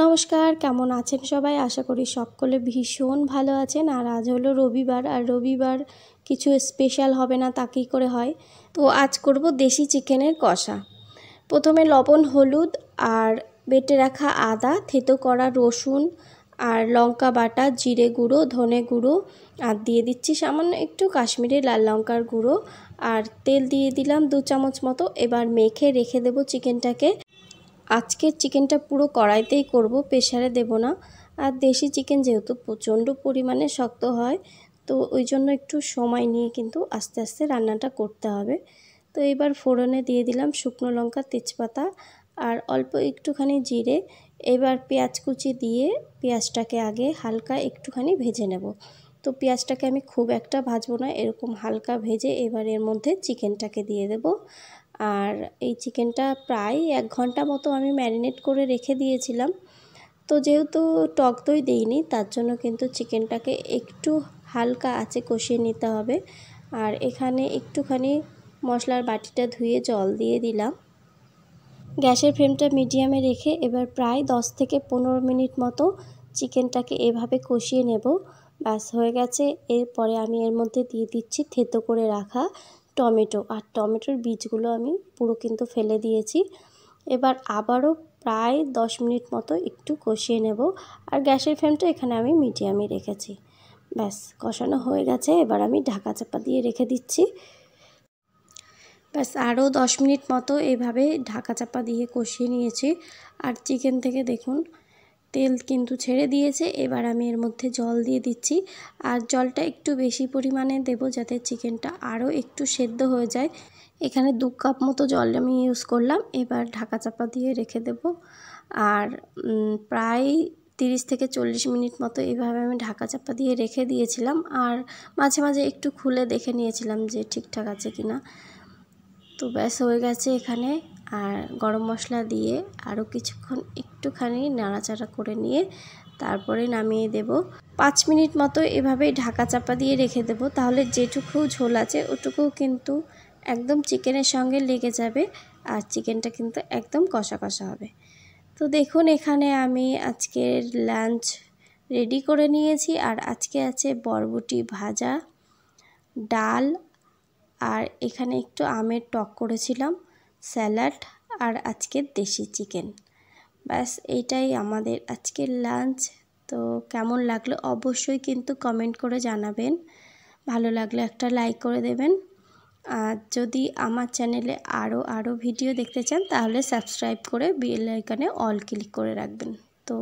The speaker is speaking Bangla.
নমস্কার কেমন আছেন সবাই আশা করি সকলে ভীষণ ভালো আছেন আর আজ হলো রবিবার আর রবিবার কিছু স্পেশাল হবে না তা কী করে হয় তো আজ করব দেশি চিকেনের কষা প্রথমে লবণ হলুদ আর বেটে রাখা আদা থেতো করা রসুন আর লঙ্কা বাটা জিরে গুঁড়ো ধনে গুঁড়ো আর দিয়ে দিচ্ছি সামান্য একটু কাশ্মীরি লাল লঙ্কার গুঁড়ো আর তেল দিয়ে দিলাম দু চামচ মতো এবার মেখে রেখে দেব চিকেনটাকে আজকের চিকেনটা পুরো কড়াইতেই করব প্রেশারে দেব না আর দেশি চিকেন যেহেতু প্রচণ্ড পরিমাণে শক্ত হয় তো ওই জন্য একটু সময় নিয়ে কিন্তু আস্তে আস্তে রান্নাটা করতে হবে তো এবার ফোড়নে দিয়ে দিলাম শুকনো লঙ্কা তেজপাতা আর অল্প একটুখানি জিরে এবার পেঁয়াজ কুচি দিয়ে পেঁয়াজটাকে আগে হালকা একটুখানি ভেজে নেব তো পেঁয়াজটাকে আমি খুব একটা ভাজবো না এরকম হালকা ভেজে এবার এর মধ্যে চিকেনটাকে দিয়ে দেব আর এই চিকেনটা প্রায় এক ঘন্টা মতো আমি ম্যারিনেট করে রেখে দিয়েছিলাম তো যেহেতু টক দই দিইনি তার জন্য কিন্তু চিকেনটাকে একটু হালকা আছে কষিয়ে নিতে হবে আর এখানে একটুখানি মশলার বাটিটা ধুয়ে জল দিয়ে দিলাম গ্যাসের ফ্লেমটা মিডিয়ামে রেখে এবার প্রায় 10 থেকে পনেরো মিনিট মতো চিকেনটাকে এভাবে কষিয়ে নেব ব্যাস হয়ে গেছে এরপরে আমি এর মধ্যে দিয়ে দিচ্ছি থেতো করে রাখা টমেটো আর টমেটোর বীজগুলো আমি পুরো কিন্তু ফেলে দিয়েছি এবার আবারও প্রায় দশ মিনিট মতো একটু কষিয়ে নেব আর গ্যাসের ফ্লেমটা এখানে আমি মিডিয়ামে রেখেছি ব্যাস কষানো হয়ে গেছে এবার আমি ঢাকা চাপা দিয়ে রেখে দিচ্ছি ব্যাস আরও দশ মিনিট মতো এভাবে ঢাকা চাপা দিয়ে কষিয়ে নিয়েছি আর চিকেন থেকে দেখুন তেল কিন্তু ছেড়ে দিয়েছে এবার আমি এর মধ্যে জল দিয়ে দিচ্ছি আর জলটা একটু বেশি পরিমাণে দেব যাতে চিকেনটা আরও একটু সেদ্ধ হয়ে যায় এখানে দু কাপ মতো জল আমি ইউজ করলাম এবার ঢাকা চাপা দিয়ে রেখে দেব আর প্রায় তিরিশ থেকে চল্লিশ মিনিট মতো এভাবে আমি ঢাকা চাপা দিয়ে রেখে দিয়েছিলাম আর মাঝে মাঝে একটু খুলে দেখে নিয়েছিলাম যে ঠিকঠাক আছে কি না তো ব্যাস হয়ে গেছে এখানে আর গরম মশলা দিয়ে আরও কিছুক্ষণ একটুখানি নাড়াচাড়া করে নিয়ে তারপরে নামিয়ে দেব পাঁচ মিনিট মতো এভাবেই ঢাকা চাপা দিয়ে রেখে দেব তাহলে যেটুকু ঝোল আছে ওটুকু কিন্তু একদম চিকেনের সঙ্গে লেগে যাবে আর চিকেনটা কিন্তু একদম কষা কষা হবে তো দেখুন এখানে আমি আজকের লাঞ্চ রেডি করে নিয়েছি আর আজকে আছে বরবটি ভাজা ডাল আর এখানে একটু আমের টক করেছিলাম স্যালাড আর আজকে দেশি চিকেন ব্যাস এটাই আমাদের আজকের লাঞ্চ তো কেমন লাগলো অবশ্যই কিন্তু কমেন্ট করে জানাবেন ভালো লাগলে একটা লাইক করে দেবেন আর যদি আমার চ্যানেলে আরও আরও ভিডিও দেখতে চান তাহলে সাবস্ক্রাইব করে বেল আইকনে অল ক্লিক করে রাখবেন তো